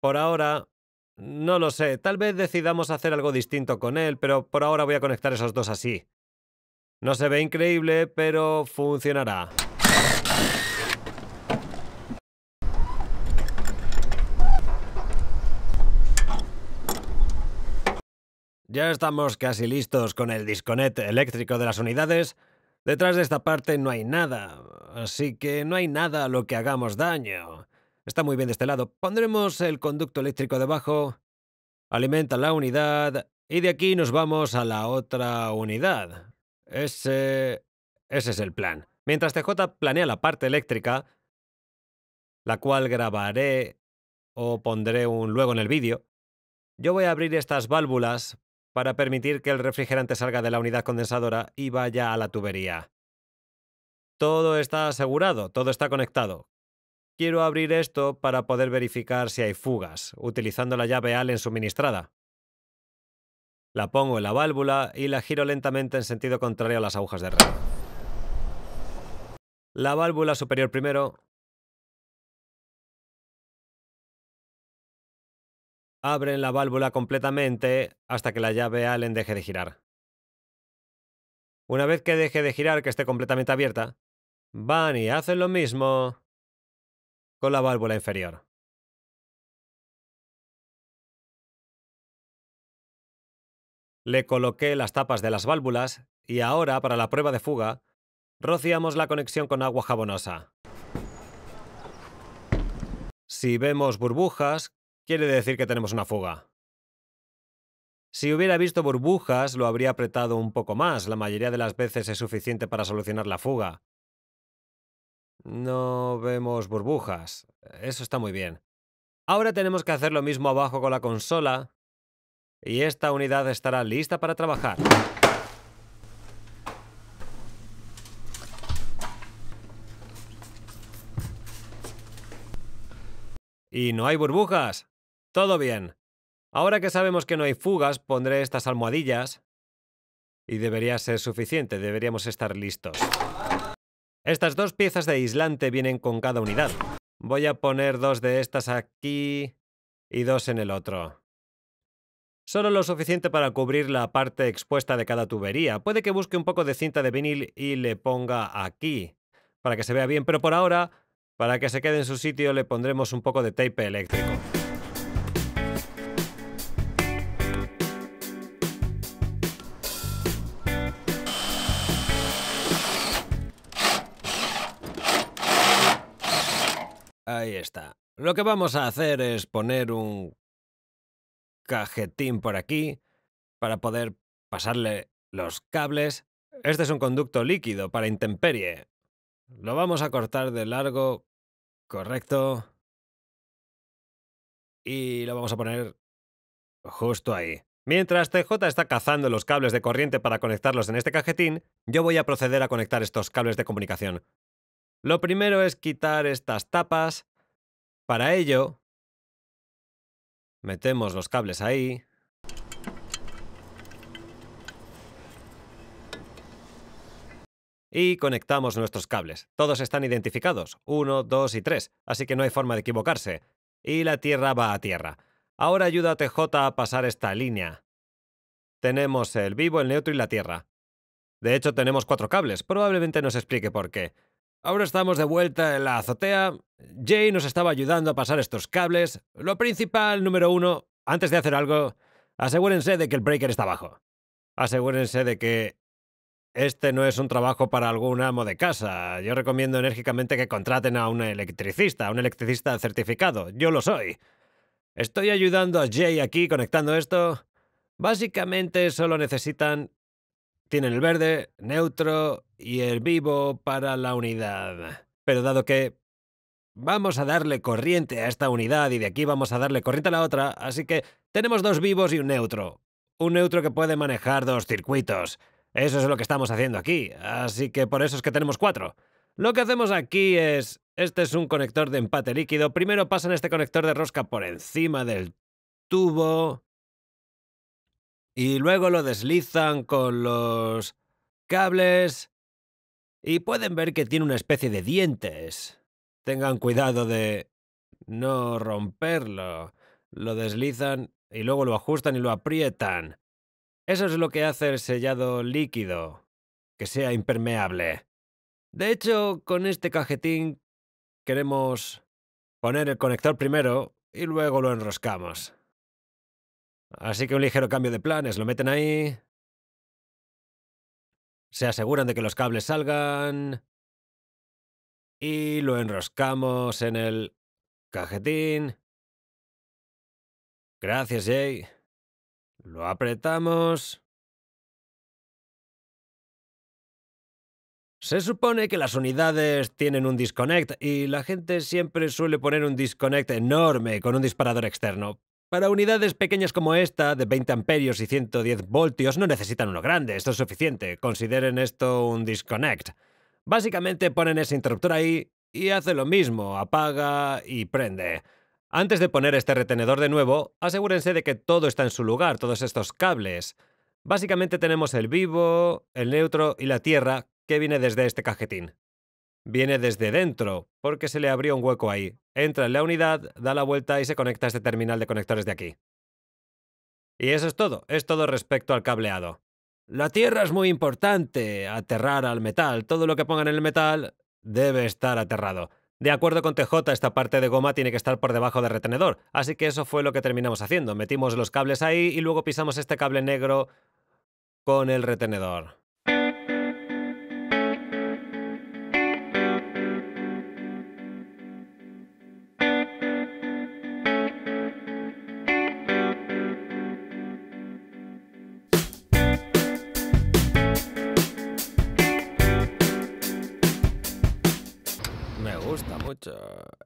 Por ahora, no lo sé, tal vez decidamos hacer algo distinto con él, pero por ahora voy a conectar esos dos así. No se ve increíble, pero funcionará. Ya estamos casi listos con el disconet eléctrico de las unidades. Detrás de esta parte no hay nada, así que no hay nada a lo que hagamos daño. Está muy bien de este lado. Pondremos el conducto eléctrico debajo, alimenta la unidad y de aquí nos vamos a la otra unidad. Ese, ese es el plan. Mientras TJ planea la parte eléctrica, la cual grabaré o pondré un luego en el vídeo, yo voy a abrir estas válvulas para permitir que el refrigerante salga de la unidad condensadora y vaya a la tubería. Todo está asegurado, todo está conectado. Quiero abrir esto para poder verificar si hay fugas, utilizando la llave Allen suministrada. La pongo en la válvula y la giro lentamente en sentido contrario a las agujas de reloj. La válvula superior primero, Abren la válvula completamente hasta que la llave Allen deje de girar. Una vez que deje de girar, que esté completamente abierta, van y hacen lo mismo con la válvula inferior. Le coloqué las tapas de las válvulas y ahora, para la prueba de fuga, rociamos la conexión con agua jabonosa. Si vemos burbujas, Quiere decir que tenemos una fuga. Si hubiera visto burbujas, lo habría apretado un poco más. La mayoría de las veces es suficiente para solucionar la fuga. No vemos burbujas. Eso está muy bien. Ahora tenemos que hacer lo mismo abajo con la consola. Y esta unidad estará lista para trabajar. Y no hay burbujas. Todo bien. Ahora que sabemos que no hay fugas, pondré estas almohadillas. Y debería ser suficiente, deberíamos estar listos. Estas dos piezas de aislante vienen con cada unidad. Voy a poner dos de estas aquí y dos en el otro. Solo lo suficiente para cubrir la parte expuesta de cada tubería. Puede que busque un poco de cinta de vinil y le ponga aquí, para que se vea bien, pero por ahora, para que se quede en su sitio, le pondremos un poco de tape eléctrico. Ahí está. Lo que vamos a hacer es poner un cajetín por aquí para poder pasarle los cables. Este es un conducto líquido para intemperie. Lo vamos a cortar de largo, correcto. Y lo vamos a poner justo ahí. Mientras TJ está cazando los cables de corriente para conectarlos en este cajetín, yo voy a proceder a conectar estos cables de comunicación. Lo primero es quitar estas tapas para ello, metemos los cables ahí. Y conectamos nuestros cables. Todos están identificados, uno, dos y tres, así que no hay forma de equivocarse. Y la Tierra va a Tierra. Ahora ayuda a TJ a pasar esta línea. Tenemos el vivo, el neutro y la Tierra. De hecho, tenemos cuatro cables, probablemente nos explique por qué. Ahora estamos de vuelta en la azotea. Jay nos estaba ayudando a pasar estos cables. Lo principal, número uno, antes de hacer algo, asegúrense de que el breaker está abajo. Asegúrense de que este no es un trabajo para algún amo de casa. Yo recomiendo enérgicamente que contraten a un electricista, un electricista certificado. Yo lo soy. Estoy ayudando a Jay aquí conectando esto. Básicamente solo necesitan tienen el verde, neutro y el vivo para la unidad. Pero dado que vamos a darle corriente a esta unidad y de aquí vamos a darle corriente a la otra, así que tenemos dos vivos y un neutro. Un neutro que puede manejar dos circuitos. Eso es lo que estamos haciendo aquí, así que por eso es que tenemos cuatro. Lo que hacemos aquí es... Este es un conector de empate líquido. Primero pasan este conector de rosca por encima del tubo y luego lo deslizan con los cables y pueden ver que tiene una especie de dientes. Tengan cuidado de no romperlo. Lo deslizan y luego lo ajustan y lo aprietan. Eso es lo que hace el sellado líquido, que sea impermeable. De hecho, con este cajetín queremos poner el conector primero y luego lo enroscamos. Así que un ligero cambio de planes, lo meten ahí. Se aseguran de que los cables salgan. Y lo enroscamos en el cajetín. Gracias, Jay. Lo apretamos. Se supone que las unidades tienen un disconnect y la gente siempre suele poner un disconnect enorme con un disparador externo, para unidades pequeñas como esta, de 20 amperios y 110 voltios, no necesitan uno grande, esto es suficiente. Consideren esto un disconnect. Básicamente ponen ese interruptor ahí y hace lo mismo, apaga y prende. Antes de poner este retenedor de nuevo, asegúrense de que todo está en su lugar, todos estos cables. Básicamente tenemos el vivo, el neutro y la tierra que viene desde este cajetín. Viene desde dentro, porque se le abrió un hueco ahí. Entra en la unidad, da la vuelta y se conecta a este terminal de conectores de aquí. Y eso es todo, es todo respecto al cableado. La tierra es muy importante, aterrar al metal, todo lo que pongan en el metal debe estar aterrado. De acuerdo con TJ, esta parte de goma tiene que estar por debajo del retenedor, así que eso fue lo que terminamos haciendo. Metimos los cables ahí y luego pisamos este cable negro con el retenedor.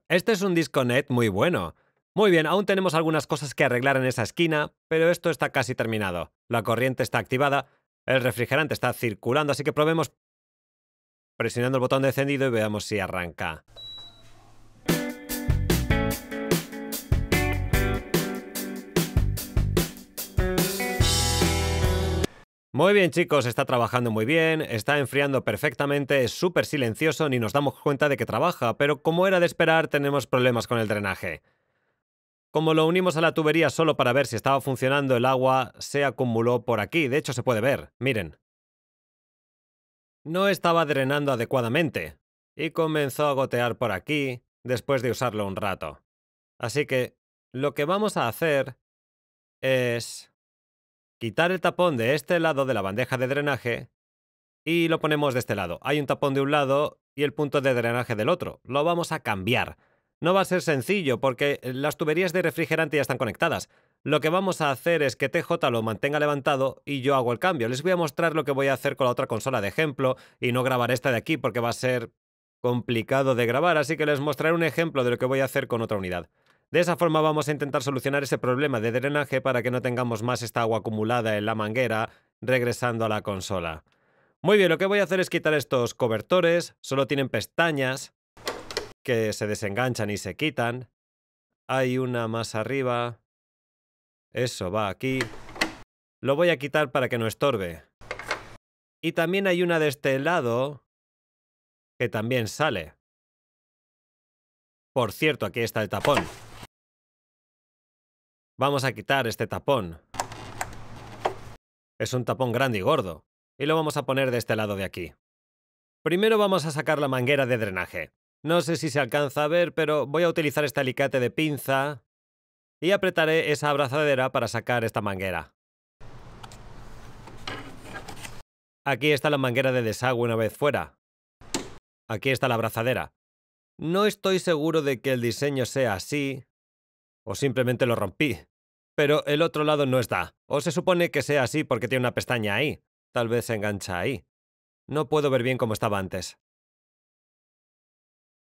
Este es un disco net muy bueno. Muy bien, aún tenemos algunas cosas que arreglar en esa esquina, pero esto está casi terminado. La corriente está activada, el refrigerante está circulando, así que probemos presionando el botón de encendido y veamos si arranca. Muy bien chicos, está trabajando muy bien, está enfriando perfectamente, es súper silencioso, ni nos damos cuenta de que trabaja, pero como era de esperar, tenemos problemas con el drenaje. Como lo unimos a la tubería solo para ver si estaba funcionando el agua, se acumuló por aquí, de hecho se puede ver, miren. No estaba drenando adecuadamente, y comenzó a gotear por aquí, después de usarlo un rato. Así que, lo que vamos a hacer es quitar el tapón de este lado de la bandeja de drenaje y lo ponemos de este lado. Hay un tapón de un lado y el punto de drenaje del otro. Lo vamos a cambiar. No va a ser sencillo porque eh, las tuberías de refrigerante ya están conectadas. Lo que vamos a hacer es que TJ lo mantenga levantado y yo hago el cambio. Les voy a mostrar lo que voy a hacer con la otra consola de ejemplo y no grabar esta de aquí porque va a ser complicado de grabar, así que les mostraré un ejemplo de lo que voy a hacer con otra unidad. De esa forma vamos a intentar solucionar ese problema de drenaje para que no tengamos más esta agua acumulada en la manguera regresando a la consola. Muy bien, lo que voy a hacer es quitar estos cobertores, solo tienen pestañas que se desenganchan y se quitan. Hay una más arriba. Eso va aquí. Lo voy a quitar para que no estorbe. Y también hay una de este lado que también sale. Por cierto, aquí está el tapón. Vamos a quitar este tapón. Es un tapón grande y gordo, y lo vamos a poner de este lado de aquí. Primero vamos a sacar la manguera de drenaje. No sé si se alcanza a ver, pero voy a utilizar este alicate de pinza y apretaré esa abrazadera para sacar esta manguera. Aquí está la manguera de desagüe una vez fuera. Aquí está la abrazadera. No estoy seguro de que el diseño sea así, o simplemente lo rompí. Pero el otro lado no está, o se supone que sea así porque tiene una pestaña ahí. Tal vez se engancha ahí. No puedo ver bien cómo estaba antes.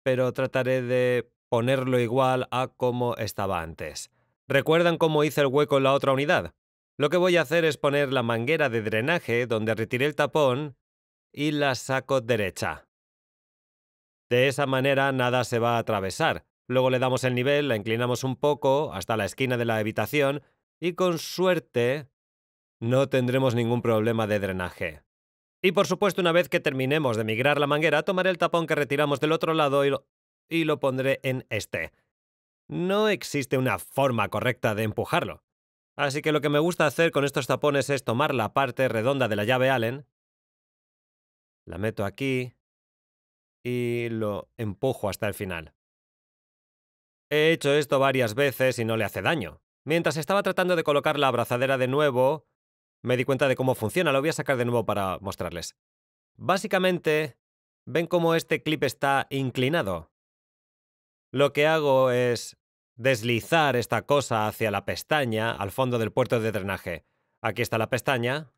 Pero trataré de ponerlo igual a como estaba antes. ¿Recuerdan cómo hice el hueco en la otra unidad? Lo que voy a hacer es poner la manguera de drenaje donde retiré el tapón y la saco derecha. De esa manera nada se va a atravesar, Luego le damos el nivel, la inclinamos un poco hasta la esquina de la habitación y con suerte no tendremos ningún problema de drenaje. Y por supuesto, una vez que terminemos de migrar la manguera, tomaré el tapón que retiramos del otro lado y lo, y lo pondré en este. No existe una forma correcta de empujarlo. Así que lo que me gusta hacer con estos tapones es tomar la parte redonda de la llave Allen, la meto aquí y lo empujo hasta el final. He hecho esto varias veces y no le hace daño. Mientras estaba tratando de colocar la abrazadera de nuevo, me di cuenta de cómo funciona. Lo voy a sacar de nuevo para mostrarles. Básicamente, ven cómo este clip está inclinado. Lo que hago es deslizar esta cosa hacia la pestaña al fondo del puerto de drenaje. Aquí está la pestaña.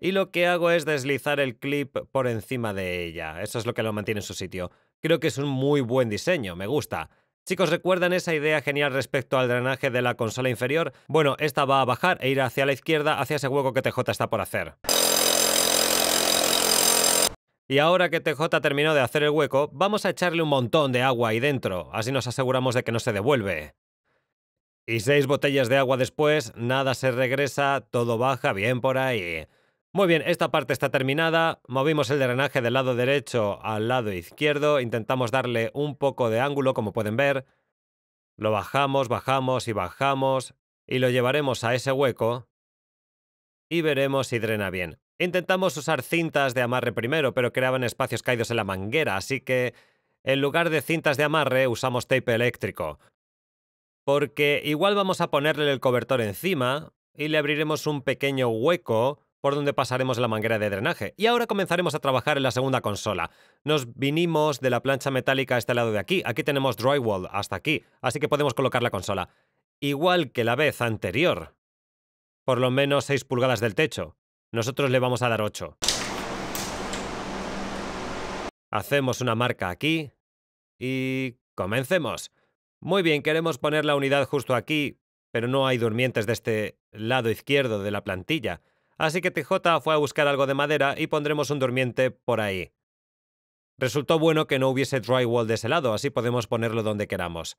Y lo que hago es deslizar el clip por encima de ella. Eso es lo que lo mantiene en su sitio. Creo que es un muy buen diseño, me gusta. Chicos, ¿recuerdan esa idea genial respecto al drenaje de la consola inferior? Bueno, esta va a bajar e ir hacia la izquierda, hacia ese hueco que TJ está por hacer. Y ahora que TJ terminó de hacer el hueco, vamos a echarle un montón de agua ahí dentro, así nos aseguramos de que no se devuelve. Y seis botellas de agua después, nada se regresa, todo baja bien por ahí. Muy bien, esta parte está terminada. Movimos el drenaje del lado derecho al lado izquierdo. Intentamos darle un poco de ángulo, como pueden ver. Lo bajamos, bajamos y bajamos. Y lo llevaremos a ese hueco. Y veremos si drena bien. Intentamos usar cintas de amarre primero, pero creaban espacios caídos en la manguera, así que en lugar de cintas de amarre usamos tape eléctrico. Porque igual vamos a ponerle el cobertor encima y le abriremos un pequeño hueco por donde pasaremos la manguera de drenaje. Y ahora comenzaremos a trabajar en la segunda consola. Nos vinimos de la plancha metálica a este lado de aquí. Aquí tenemos drywall hasta aquí, así que podemos colocar la consola. Igual que la vez anterior. Por lo menos 6 pulgadas del techo. Nosotros le vamos a dar 8. Hacemos una marca aquí y comencemos. Muy bien, queremos poner la unidad justo aquí, pero no hay durmientes de este lado izquierdo de la plantilla así que TJ fue a buscar algo de madera y pondremos un durmiente por ahí. Resultó bueno que no hubiese drywall de ese lado, así podemos ponerlo donde queramos.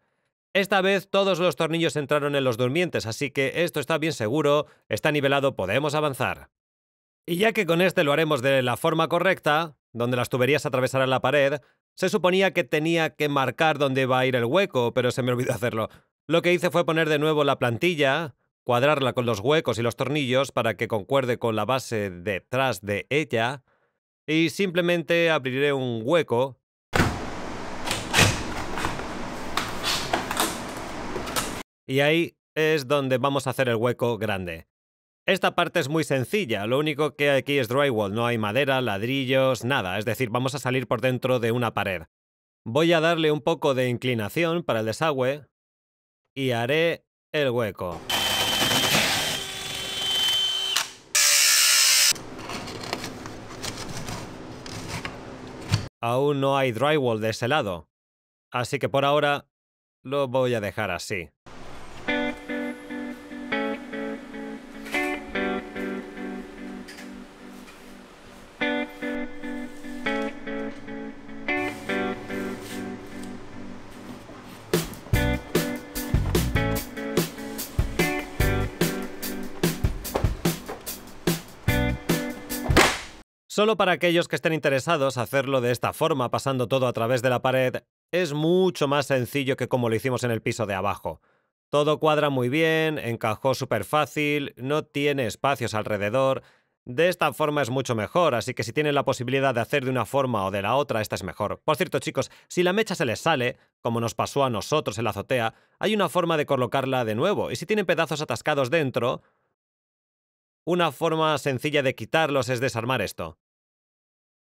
Esta vez todos los tornillos entraron en los durmientes, así que esto está bien seguro, está nivelado, podemos avanzar. Y ya que con este lo haremos de la forma correcta, donde las tuberías atravesarán la pared, se suponía que tenía que marcar dónde iba a ir el hueco, pero se me olvidó hacerlo. Lo que hice fue poner de nuevo la plantilla, cuadrarla con los huecos y los tornillos para que concuerde con la base detrás de ella y simplemente abriré un hueco y ahí es donde vamos a hacer el hueco grande. Esta parte es muy sencilla, lo único que aquí es drywall, no hay madera, ladrillos, nada, es decir, vamos a salir por dentro de una pared. Voy a darle un poco de inclinación para el desagüe y haré el hueco. Aún no hay drywall de ese lado, así que por ahora lo voy a dejar así. Solo para aquellos que estén interesados, hacerlo de esta forma, pasando todo a través de la pared, es mucho más sencillo que como lo hicimos en el piso de abajo. Todo cuadra muy bien, encajó súper fácil, no tiene espacios alrededor. De esta forma es mucho mejor, así que si tienen la posibilidad de hacer de una forma o de la otra, esta es mejor. Por cierto, chicos, si la mecha se les sale, como nos pasó a nosotros en la azotea, hay una forma de colocarla de nuevo, y si tienen pedazos atascados dentro, una forma sencilla de quitarlos es desarmar esto.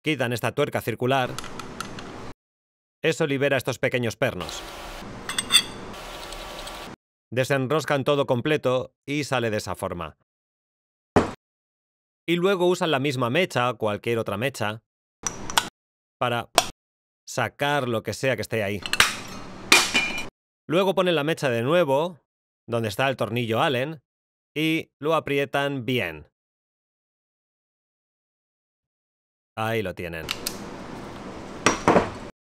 Quitan esta tuerca circular. Eso libera estos pequeños pernos. Desenroscan todo completo y sale de esa forma. Y luego usan la misma mecha, cualquier otra mecha, para sacar lo que sea que esté ahí. Luego ponen la mecha de nuevo, donde está el tornillo Allen, y lo aprietan bien. Ahí lo tienen.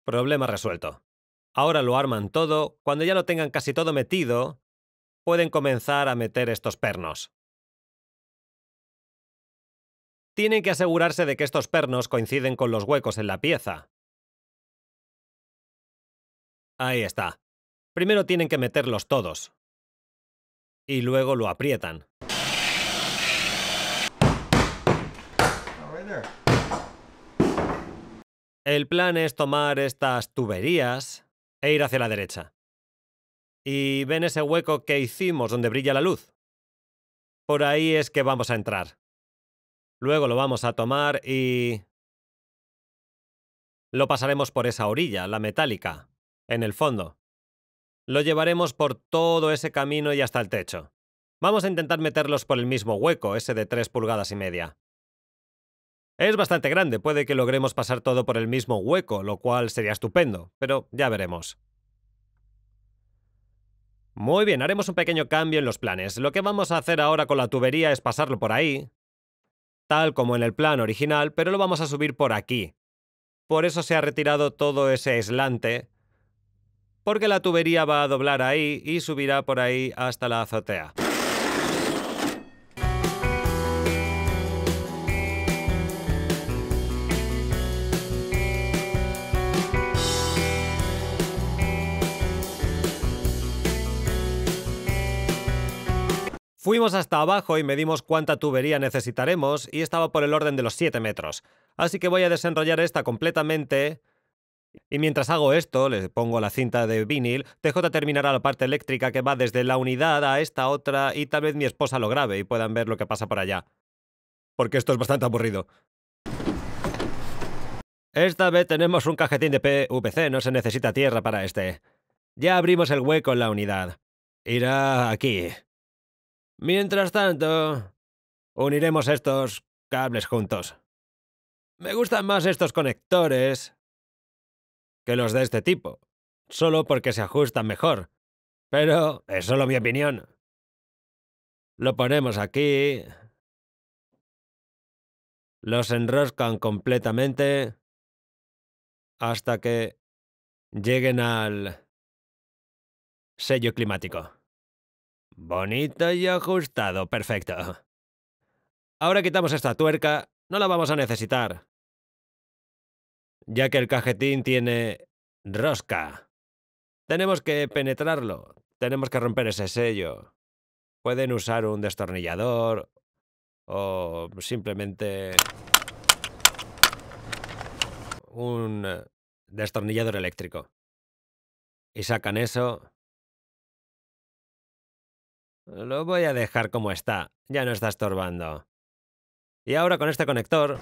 Problema resuelto. Ahora lo arman todo, cuando ya lo tengan casi todo metido, pueden comenzar a meter estos pernos. Tienen que asegurarse de que estos pernos coinciden con los huecos en la pieza. Ahí está. Primero tienen que meterlos todos, y luego lo aprietan. El plan es tomar estas tuberías e ir hacia la derecha. ¿Y ven ese hueco que hicimos donde brilla la luz? Por ahí es que vamos a entrar. Luego lo vamos a tomar y... Lo pasaremos por esa orilla, la metálica, en el fondo. Lo llevaremos por todo ese camino y hasta el techo. Vamos a intentar meterlos por el mismo hueco, ese de 3 pulgadas y media. Es bastante grande, puede que logremos pasar todo por el mismo hueco, lo cual sería estupendo, pero ya veremos. Muy bien, haremos un pequeño cambio en los planes. Lo que vamos a hacer ahora con la tubería es pasarlo por ahí, tal como en el plan original, pero lo vamos a subir por aquí. Por eso se ha retirado todo ese aislante porque la tubería va a doblar ahí y subirá por ahí hasta la azotea. Fuimos hasta abajo y medimos cuánta tubería necesitaremos y estaba por el orden de los 7 metros. Así que voy a desenrollar esta completamente y mientras hago esto, le pongo la cinta de vinil, TJ terminará la parte eléctrica que va desde la unidad a esta otra y tal vez mi esposa lo grabe y puedan ver lo que pasa por allá. Porque esto es bastante aburrido. Esta vez tenemos un cajetín de PVC, no se necesita tierra para este. Ya abrimos el hueco en la unidad. Irá aquí. Mientras tanto, uniremos estos cables juntos. Me gustan más estos conectores, que los de este tipo, solo porque se ajustan mejor. Pero es solo mi opinión. Lo ponemos aquí. Los enroscan completamente hasta que lleguen al sello climático. Bonito y ajustado, perfecto. Ahora quitamos esta tuerca, no la vamos a necesitar ya que el cajetín tiene rosca. Tenemos que penetrarlo, tenemos que romper ese sello. Pueden usar un destornillador o simplemente un destornillador eléctrico. Y sacan eso. Lo voy a dejar como está, ya no está estorbando. Y ahora con este conector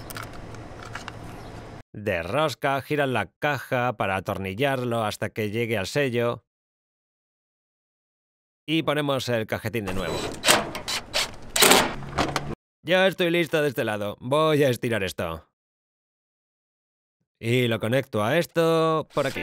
de rosca, giran la caja para atornillarlo hasta que llegue al sello. Y ponemos el cajetín de nuevo. Ya estoy listo de este lado. Voy a estirar esto. Y lo conecto a esto por aquí.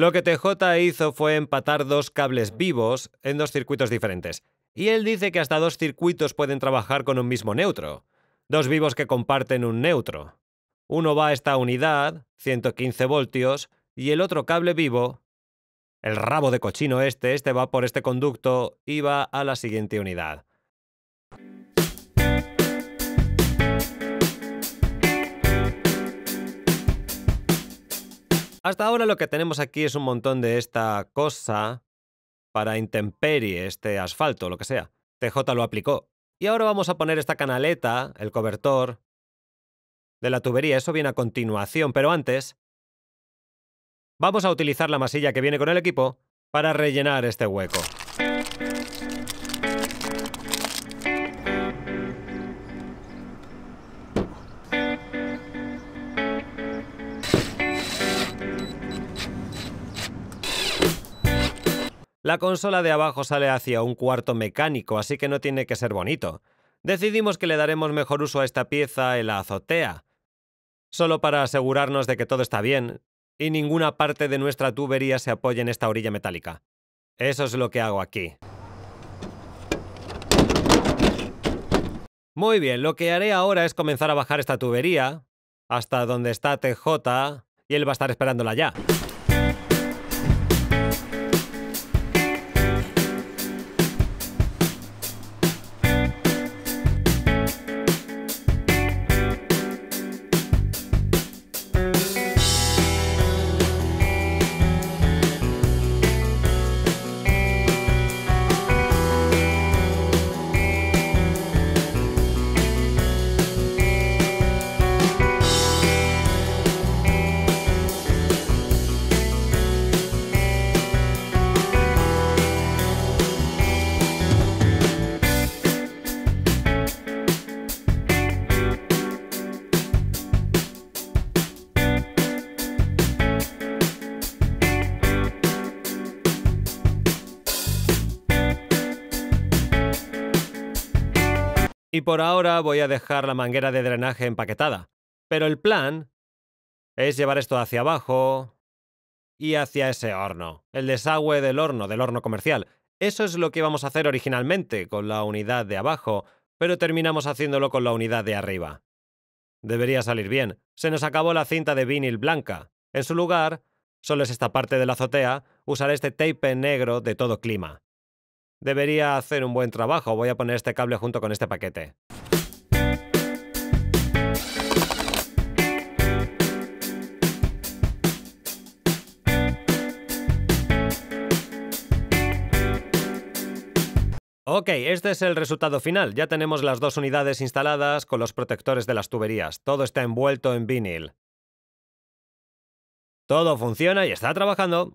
Lo que TJ hizo fue empatar dos cables vivos en dos circuitos diferentes. Y él dice que hasta dos circuitos pueden trabajar con un mismo neutro. Dos vivos que comparten un neutro. Uno va a esta unidad, 115 voltios, y el otro cable vivo, el rabo de cochino este, este va por este conducto y va a la siguiente unidad. Hasta ahora lo que tenemos aquí es un montón de esta cosa para intemperie, este asfalto, lo que sea. TJ lo aplicó. Y ahora vamos a poner esta canaleta, el cobertor, de la tubería. Eso viene a continuación, pero antes vamos a utilizar la masilla que viene con el equipo para rellenar este hueco. La consola de abajo sale hacia un cuarto mecánico, así que no tiene que ser bonito. Decidimos que le daremos mejor uso a esta pieza en la azotea, solo para asegurarnos de que todo está bien y ninguna parte de nuestra tubería se apoye en esta orilla metálica. Eso es lo que hago aquí. Muy bien, lo que haré ahora es comenzar a bajar esta tubería hasta donde está TJ y él va a estar esperándola ya. y por ahora voy a dejar la manguera de drenaje empaquetada. Pero el plan es llevar esto hacia abajo y hacia ese horno, el desagüe del horno, del horno comercial. Eso es lo que íbamos a hacer originalmente con la unidad de abajo, pero terminamos haciéndolo con la unidad de arriba. Debería salir bien. Se nos acabó la cinta de vinil blanca. En su lugar, solo es esta parte de la azotea, usaré este tape negro de todo clima. Debería hacer un buen trabajo. Voy a poner este cable junto con este paquete. Ok, este es el resultado final. Ya tenemos las dos unidades instaladas con los protectores de las tuberías. Todo está envuelto en vinil. Todo funciona y está trabajando.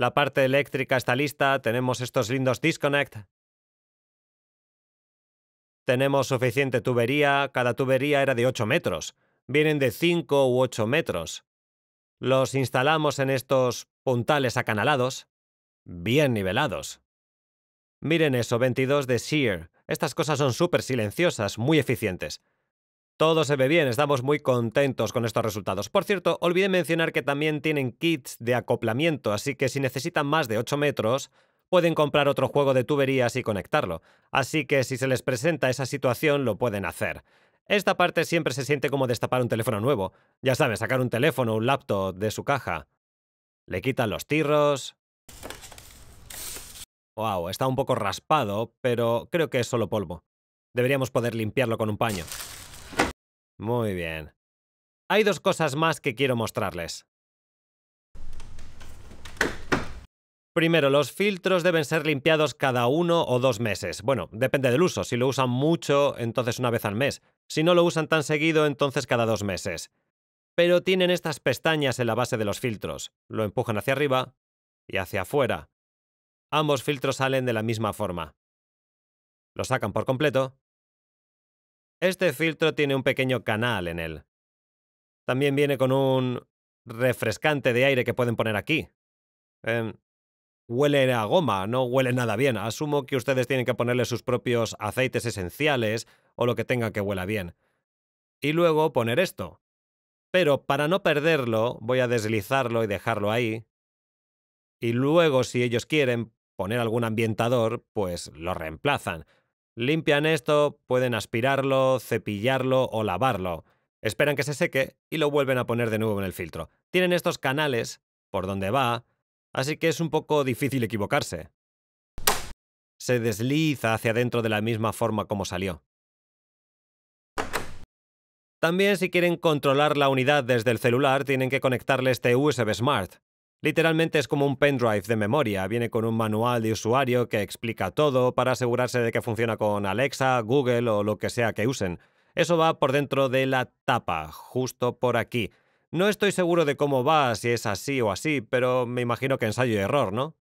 La parte eléctrica está lista, tenemos estos lindos disconnect. Tenemos suficiente tubería, cada tubería era de 8 metros. Vienen de 5 u 8 metros. Los instalamos en estos puntales acanalados, bien nivelados. Miren eso, 22 de Shear. Estas cosas son súper silenciosas, muy eficientes. Todo se ve bien, estamos muy contentos con estos resultados. Por cierto, olvidé mencionar que también tienen kits de acoplamiento, así que si necesitan más de 8 metros, pueden comprar otro juego de tuberías y conectarlo. Así que si se les presenta esa situación, lo pueden hacer. Esta parte siempre se siente como destapar un teléfono nuevo. Ya sabes, sacar un teléfono, o un laptop de su caja. Le quitan los tirros. Wow, está un poco raspado, pero creo que es solo polvo. Deberíamos poder limpiarlo con un paño. Muy bien. Hay dos cosas más que quiero mostrarles. Primero, los filtros deben ser limpiados cada uno o dos meses. Bueno, depende del uso. Si lo usan mucho, entonces una vez al mes. Si no lo usan tan seguido, entonces cada dos meses. Pero tienen estas pestañas en la base de los filtros. Lo empujan hacia arriba y hacia afuera. Ambos filtros salen de la misma forma. Lo sacan por completo este filtro tiene un pequeño canal en él. También viene con un refrescante de aire que pueden poner aquí. Em, huele a goma, no huele nada bien. Asumo que ustedes tienen que ponerle sus propios aceites esenciales o lo que tenga que huela bien. Y luego poner esto. Pero para no perderlo, voy a deslizarlo y dejarlo ahí. Y luego, si ellos quieren poner algún ambientador, pues lo reemplazan. Limpian esto, pueden aspirarlo, cepillarlo o lavarlo. Esperan que se seque y lo vuelven a poner de nuevo en el filtro. Tienen estos canales por donde va, así que es un poco difícil equivocarse. Se desliza hacia adentro de la misma forma como salió. También si quieren controlar la unidad desde el celular tienen que conectarle este USB Smart. Literalmente es como un pendrive de memoria, viene con un manual de usuario que explica todo para asegurarse de que funciona con Alexa, Google o lo que sea que usen. Eso va por dentro de la tapa, justo por aquí. No estoy seguro de cómo va, si es así o así, pero me imagino que ensayo y error, ¿no?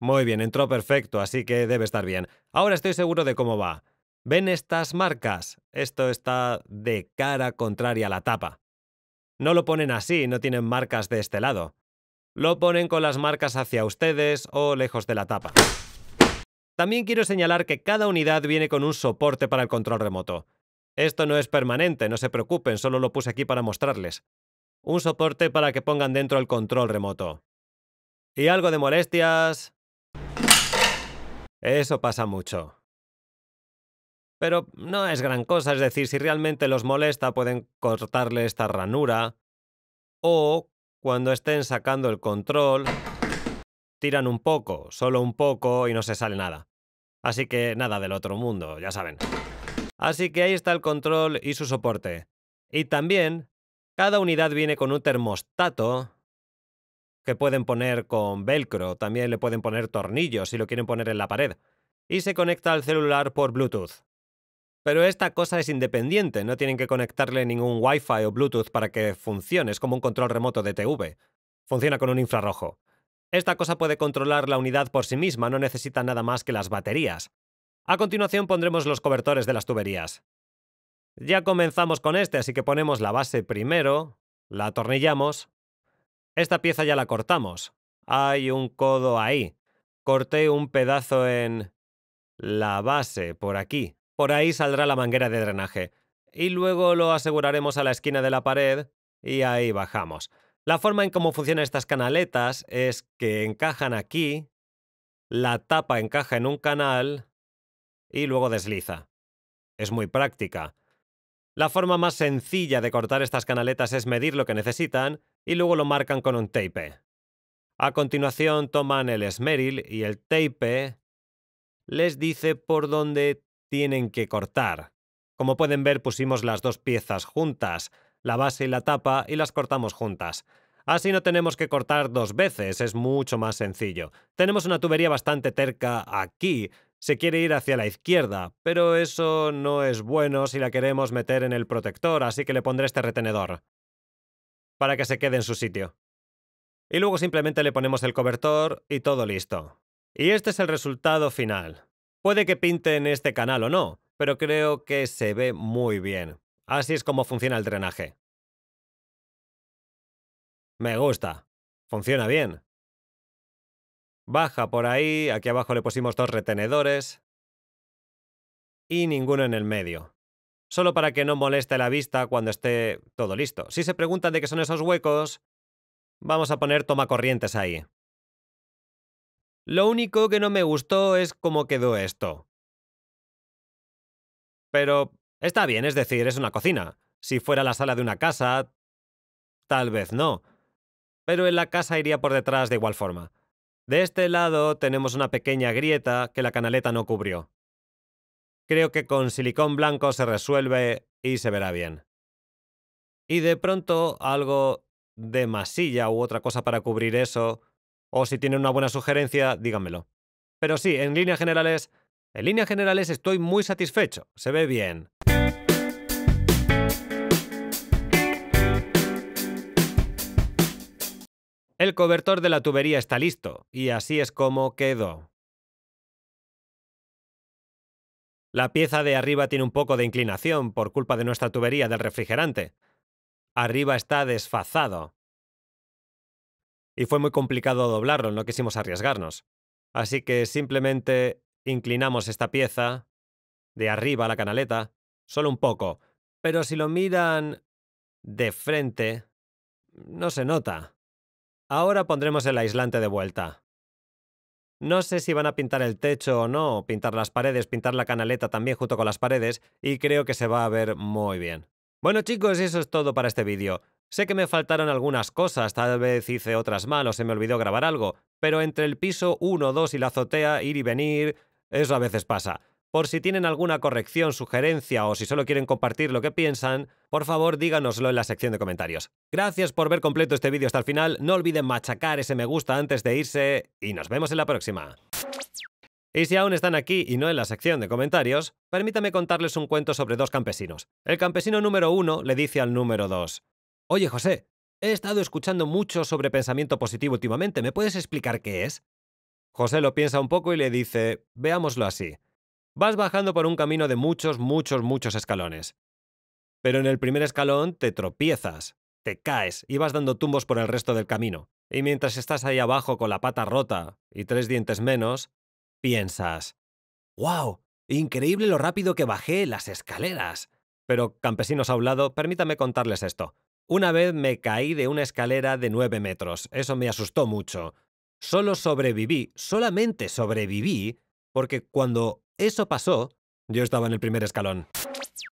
Muy bien, entró perfecto, así que debe estar bien. Ahora estoy seguro de cómo va. ¿Ven estas marcas? Esto está de cara contraria a la tapa. No lo ponen así, no tienen marcas de este lado. Lo ponen con las marcas hacia ustedes o lejos de la tapa. También quiero señalar que cada unidad viene con un soporte para el control remoto. Esto no es permanente, no se preocupen, solo lo puse aquí para mostrarles. Un soporte para que pongan dentro el control remoto. Y algo de molestias... Eso pasa mucho. Pero no es gran cosa, es decir, si realmente los molesta pueden cortarle esta ranura. O cuando estén sacando el control, tiran un poco, solo un poco y no se sale nada. Así que nada del otro mundo, ya saben. Así que ahí está el control y su soporte. Y también, cada unidad viene con un termostato que pueden poner con velcro, también le pueden poner tornillos si lo quieren poner en la pared, y se conecta al celular por Bluetooth. Pero esta cosa es independiente, no tienen que conectarle ningún Wi-Fi o Bluetooth para que funcione, es como un control remoto de TV. Funciona con un infrarrojo. Esta cosa puede controlar la unidad por sí misma, no necesita nada más que las baterías. A continuación pondremos los cobertores de las tuberías. Ya comenzamos con este, así que ponemos la base primero, la atornillamos. Esta pieza ya la cortamos. Hay un codo ahí. Corté un pedazo en la base, por aquí. Por ahí saldrá la manguera de drenaje. Y luego lo aseguraremos a la esquina de la pared y ahí bajamos. La forma en cómo funcionan estas canaletas es que encajan aquí, la tapa encaja en un canal y luego desliza. Es muy práctica. La forma más sencilla de cortar estas canaletas es medir lo que necesitan y luego lo marcan con un tape. A continuación toman el esmeril y el tape les dice por dónde tienen que cortar. Como pueden ver, pusimos las dos piezas juntas, la base y la tapa, y las cortamos juntas. Así no tenemos que cortar dos veces, es mucho más sencillo. Tenemos una tubería bastante terca aquí, se quiere ir hacia la izquierda, pero eso no es bueno si la queremos meter en el protector, así que le pondré este retenedor para que se quede en su sitio. Y luego simplemente le ponemos el cobertor y todo listo. Y este es el resultado final. Puede que pinte en este canal o no, pero creo que se ve muy bien. Así es como funciona el drenaje. Me gusta. Funciona bien. Baja por ahí, aquí abajo le pusimos dos retenedores. Y ninguno en el medio. Solo para que no moleste la vista cuando esté todo listo. Si se preguntan de qué son esos huecos, vamos a poner tomacorrientes ahí. Lo único que no me gustó es cómo quedó esto. Pero está bien, es decir, es una cocina. Si fuera la sala de una casa, tal vez no. Pero en la casa iría por detrás de igual forma. De este lado tenemos una pequeña grieta que la canaleta no cubrió. Creo que con silicón blanco se resuelve y se verá bien. Y de pronto algo de masilla u otra cosa para cubrir eso o si tiene una buena sugerencia, díganmelo. Pero sí, en líneas generales, en líneas generales estoy muy satisfecho, se ve bien. El cobertor de la tubería está listo, y así es como quedó. La pieza de arriba tiene un poco de inclinación por culpa de nuestra tubería del refrigerante. Arriba está desfasado y fue muy complicado doblarlo, no quisimos arriesgarnos. Así que simplemente inclinamos esta pieza de arriba a la canaleta, solo un poco, pero si lo miran de frente, no se nota. Ahora pondremos el aislante de vuelta. No sé si van a pintar el techo o no, pintar las paredes, pintar la canaleta también junto con las paredes, y creo que se va a ver muy bien. Bueno chicos, eso es todo para este vídeo. Sé que me faltaron algunas cosas, tal vez hice otras mal o se me olvidó grabar algo, pero entre el piso 1, 2 y la azotea, ir y venir, eso a veces pasa. Por si tienen alguna corrección, sugerencia o si solo quieren compartir lo que piensan, por favor díganoslo en la sección de comentarios. Gracias por ver completo este vídeo hasta el final, no olviden machacar ese me gusta antes de irse y nos vemos en la próxima. Y si aún están aquí y no en la sección de comentarios, permítame contarles un cuento sobre dos campesinos. El campesino número uno le dice al número 2 Oye, José, he estado escuchando mucho sobre pensamiento positivo últimamente, ¿me puedes explicar qué es? José lo piensa un poco y le dice, veámoslo así. Vas bajando por un camino de muchos, muchos, muchos escalones. Pero en el primer escalón te tropiezas, te caes y vas dando tumbos por el resto del camino. Y mientras estás ahí abajo con la pata rota y tres dientes menos, piensas, ¡Wow! Increíble lo rápido que bajé las escaleras. Pero, campesinos a un lado, permítame contarles esto. Una vez me caí de una escalera de 9 metros, eso me asustó mucho. Solo sobreviví, solamente sobreviví, porque cuando eso pasó, yo estaba en el primer escalón.